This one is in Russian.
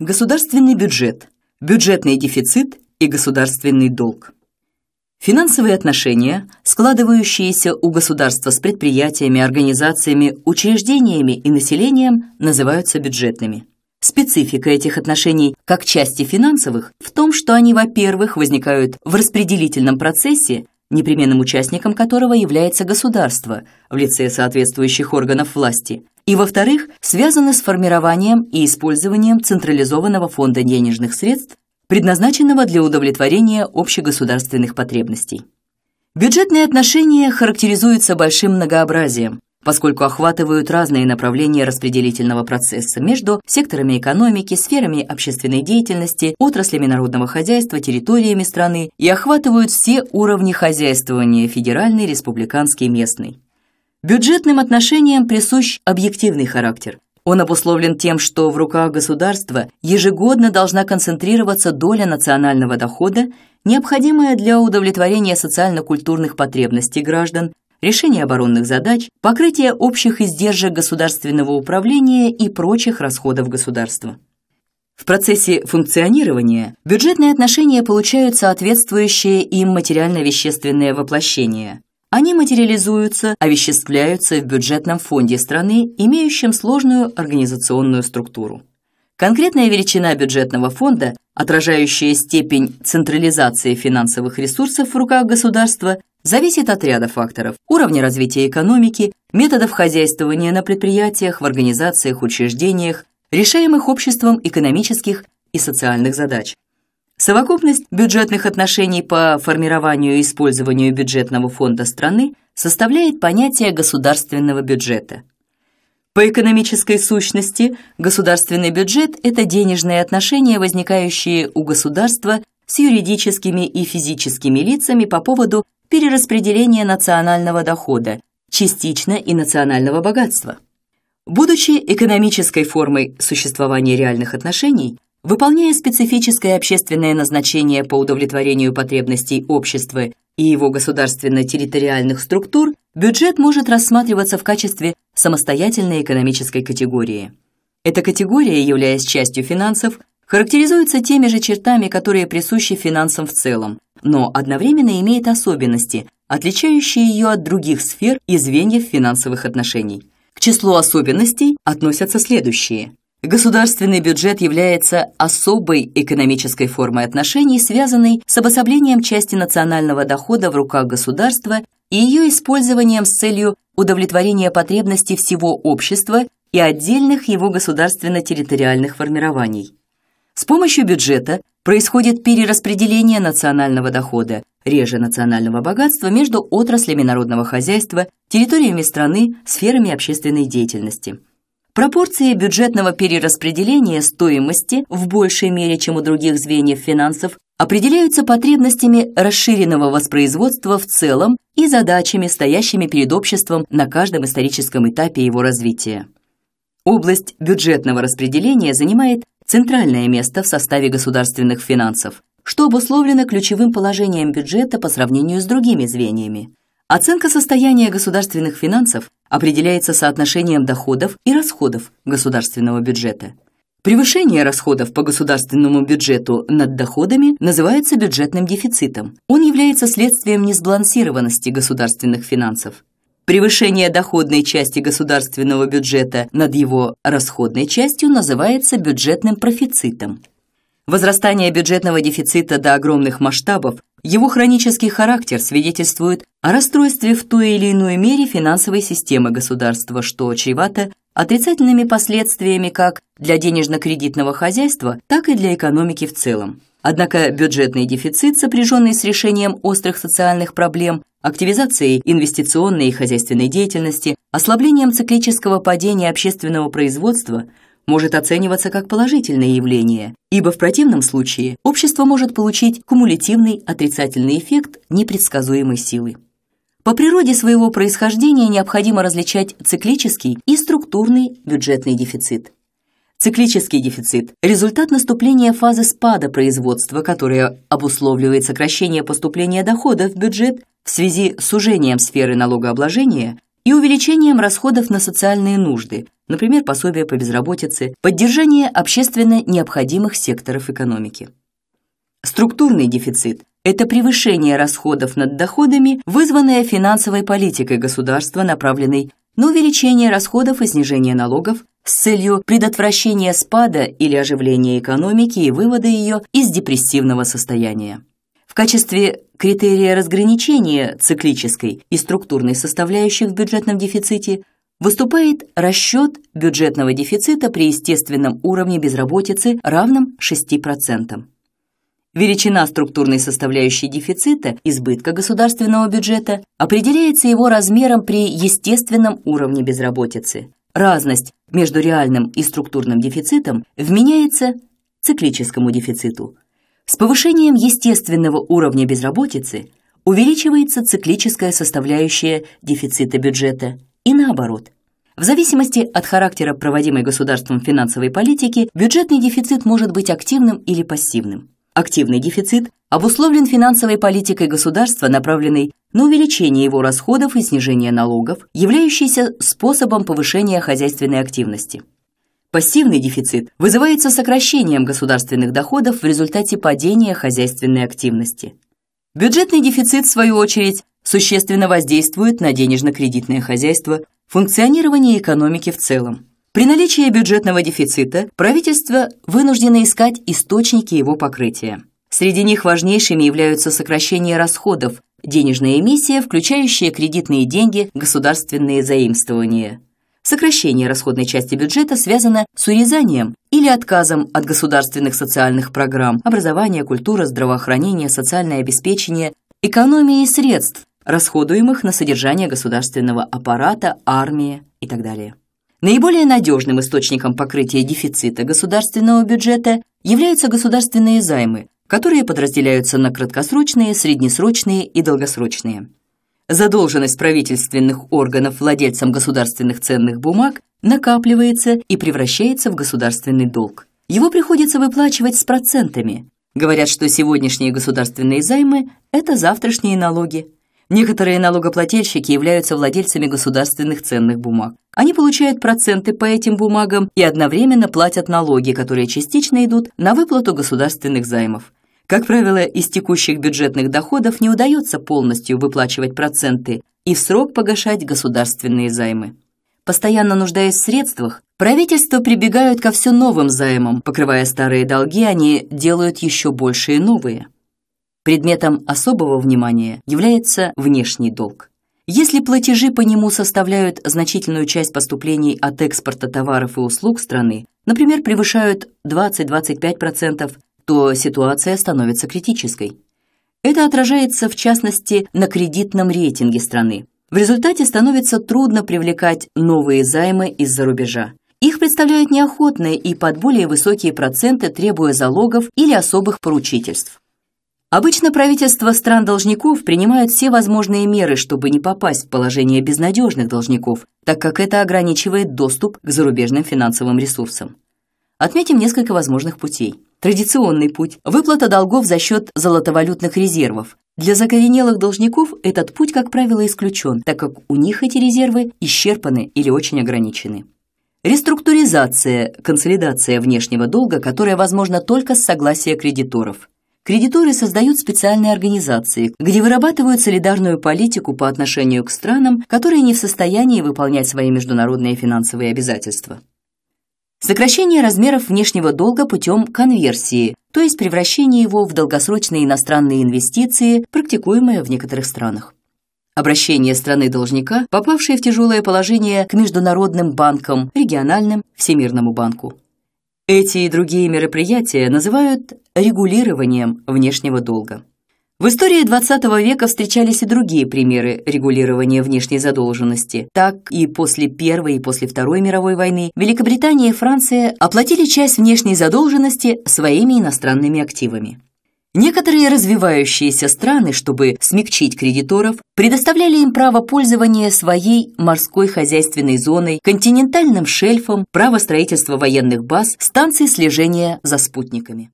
Государственный бюджет, бюджетный дефицит и государственный долг. Финансовые отношения, складывающиеся у государства с предприятиями, организациями, учреждениями и населением, называются бюджетными. Специфика этих отношений как части финансовых в том, что они, во-первых, возникают в распределительном процессе, непременным участником которого является государство в лице соответствующих органов власти – и, во-вторых, связаны с формированием и использованием централизованного фонда денежных средств, предназначенного для удовлетворения общегосударственных потребностей. Бюджетные отношения характеризуются большим многообразием, поскольку охватывают разные направления распределительного процесса между секторами экономики, сферами общественной деятельности, отраслями народного хозяйства, территориями страны и охватывают все уровни хозяйствования – федеральный, республиканский, местный. Бюджетным отношениям присущ объективный характер. Он обусловлен тем, что в руках государства ежегодно должна концентрироваться доля национального дохода, необходимая для удовлетворения социально-культурных потребностей граждан, решения оборонных задач, покрытия общих издержек государственного управления и прочих расходов государства. В процессе функционирования бюджетные отношения получают соответствующее им материально-вещественное воплощение. Они материализуются, овеществляются в бюджетном фонде страны, имеющем сложную организационную структуру. Конкретная величина бюджетного фонда, отражающая степень централизации финансовых ресурсов в руках государства, зависит от ряда факторов – уровня развития экономики, методов хозяйствования на предприятиях, в организациях, учреждениях, решаемых обществом экономических и социальных задач. Совокупность бюджетных отношений по формированию и использованию бюджетного фонда страны составляет понятие государственного бюджета. По экономической сущности, государственный бюджет – это денежные отношения, возникающие у государства с юридическими и физическими лицами по поводу перераспределения национального дохода, частично и национального богатства. Будучи экономической формой существования реальных отношений, Выполняя специфическое общественное назначение по удовлетворению потребностей общества и его государственно-территориальных структур, бюджет может рассматриваться в качестве самостоятельной экономической категории. Эта категория, являясь частью финансов, характеризуется теми же чертами, которые присущи финансам в целом, но одновременно имеет особенности, отличающие ее от других сфер и звеньев финансовых отношений. К числу особенностей относятся следующие – Государственный бюджет является особой экономической формой отношений, связанной с обособлением части национального дохода в руках государства и ее использованием с целью удовлетворения потребностей всего общества и отдельных его государственно-территориальных формирований. С помощью бюджета происходит перераспределение национального дохода, реже национального богатства, между отраслями народного хозяйства, территориями страны, сферами общественной деятельности – Пропорции бюджетного перераспределения стоимости в большей мере, чем у других звеньев финансов, определяются потребностями расширенного воспроизводства в целом и задачами, стоящими перед обществом на каждом историческом этапе его развития. Область бюджетного распределения занимает центральное место в составе государственных финансов, что обусловлено ключевым положением бюджета по сравнению с другими звеньями – Оценка состояния государственных финансов определяется соотношением доходов и расходов государственного бюджета. Превышение расходов по государственному бюджету над доходами называется бюджетным дефицитом. Он является следствием несбалансированности государственных финансов. Превышение доходной части государственного бюджета над его расходной частью называется бюджетным профицитом. Возрастание бюджетного дефицита до огромных масштабов его хронический характер свидетельствует о расстройстве в той или иной мере финансовой системы государства, что чревато отрицательными последствиями как для денежно-кредитного хозяйства, так и для экономики в целом. Однако бюджетный дефицит, сопряженный с решением острых социальных проблем, активизацией инвестиционной и хозяйственной деятельности, ослаблением циклического падения общественного производства – может оцениваться как положительное явление, ибо в противном случае общество может получить кумулятивный отрицательный эффект непредсказуемой силы. По природе своего происхождения необходимо различать циклический и структурный бюджетный дефицит. Циклический дефицит – результат наступления фазы спада производства, которая обусловливает сокращение поступления дохода в бюджет в связи с сужением сферы налогообложения, и увеличением расходов на социальные нужды, например, пособия по безработице, поддержание общественно необходимых секторов экономики. Структурный дефицит – это превышение расходов над доходами, вызванное финансовой политикой государства, направленной на увеличение расходов и снижение налогов с целью предотвращения спада или оживления экономики и вывода ее из депрессивного состояния качестве критерия разграничения циклической и структурной составляющих в бюджетном дефиците выступает расчет бюджетного дефицита при естественном уровне безработицы, равном 6%. Величина структурной составляющей дефицита, избытка государственного бюджета, определяется его размером при естественном уровне безработицы. Разность между реальным и структурным дефицитом вменяется циклическому дефициту – с повышением естественного уровня безработицы увеличивается циклическая составляющая дефицита бюджета и наоборот. В зависимости от характера проводимой государством финансовой политики, бюджетный дефицит может быть активным или пассивным. Активный дефицит обусловлен финансовой политикой государства, направленной на увеличение его расходов и снижение налогов, являющейся способом повышения хозяйственной активности. Пассивный дефицит вызывается сокращением государственных доходов в результате падения хозяйственной активности. Бюджетный дефицит, в свою очередь, существенно воздействует на денежно-кредитное хозяйство, функционирование экономики в целом. При наличии бюджетного дефицита правительство вынуждено искать источники его покрытия. Среди них важнейшими являются сокращение расходов, денежная эмиссия, включающая кредитные деньги, государственные заимствования – Сокращение расходной части бюджета связано с урезанием или отказом от государственных социальных программ образования, культура, здравоохранение, социальное обеспечение, экономии средств, расходуемых на содержание государственного аппарата, армии и так далее. Наиболее надежным источником покрытия дефицита государственного бюджета являются государственные займы, которые подразделяются на краткосрочные, среднесрочные и долгосрочные задолженность правительственных органов владельцам государственных ценных бумаг накапливается и превращается в государственный долг. Его приходится выплачивать с процентами. Говорят, что сегодняшние государственные займы – это завтрашние налоги. Некоторые налогоплательщики являются владельцами государственных ценных бумаг. Они получают проценты по этим бумагам и одновременно платят налоги, которые частично идут на выплату государственных займов. Как правило, из текущих бюджетных доходов не удается полностью выплачивать проценты и в срок погашать государственные займы. Постоянно нуждаясь в средствах, правительство прибегают ко все новым займам, покрывая старые долги, они делают еще большие новые. Предметом особого внимания является внешний долг. Если платежи по нему составляют значительную часть поступлений от экспорта товаров и услуг страны, например, превышают 20-25%, то ситуация становится критической. Это отражается, в частности, на кредитном рейтинге страны. В результате становится трудно привлекать новые займы из-за рубежа. Их представляют неохотные и под более высокие проценты, требуя залогов или особых поручительств. Обычно правительства стран-должников принимают все возможные меры, чтобы не попасть в положение безнадежных должников, так как это ограничивает доступ к зарубежным финансовым ресурсам. Отметим несколько возможных путей. Традиционный путь – выплата долгов за счет золотовалютных резервов. Для закоренелых должников этот путь, как правило, исключен, так как у них эти резервы исчерпаны или очень ограничены. Реструктуризация – консолидация внешнего долга, которая возможна только с согласия кредиторов. Кредиторы создают специальные организации, где вырабатывают солидарную политику по отношению к странам, которые не в состоянии выполнять свои международные финансовые обязательства. Сокращение размеров внешнего долга путем конверсии, то есть превращение его в долгосрочные иностранные инвестиции, практикуемое в некоторых странах. Обращение страны-должника, попавшей в тяжелое положение к международным банкам, региональным, Всемирному банку. Эти и другие мероприятия называют регулированием внешнего долга. В истории XX века встречались и другие примеры регулирования внешней задолженности. Так и после Первой и после Второй мировой войны Великобритания и Франция оплатили часть внешней задолженности своими иностранными активами. Некоторые развивающиеся страны, чтобы смягчить кредиторов, предоставляли им право пользования своей морской хозяйственной зоной, континентальным шельфом, право строительства военных баз, станций слежения за спутниками.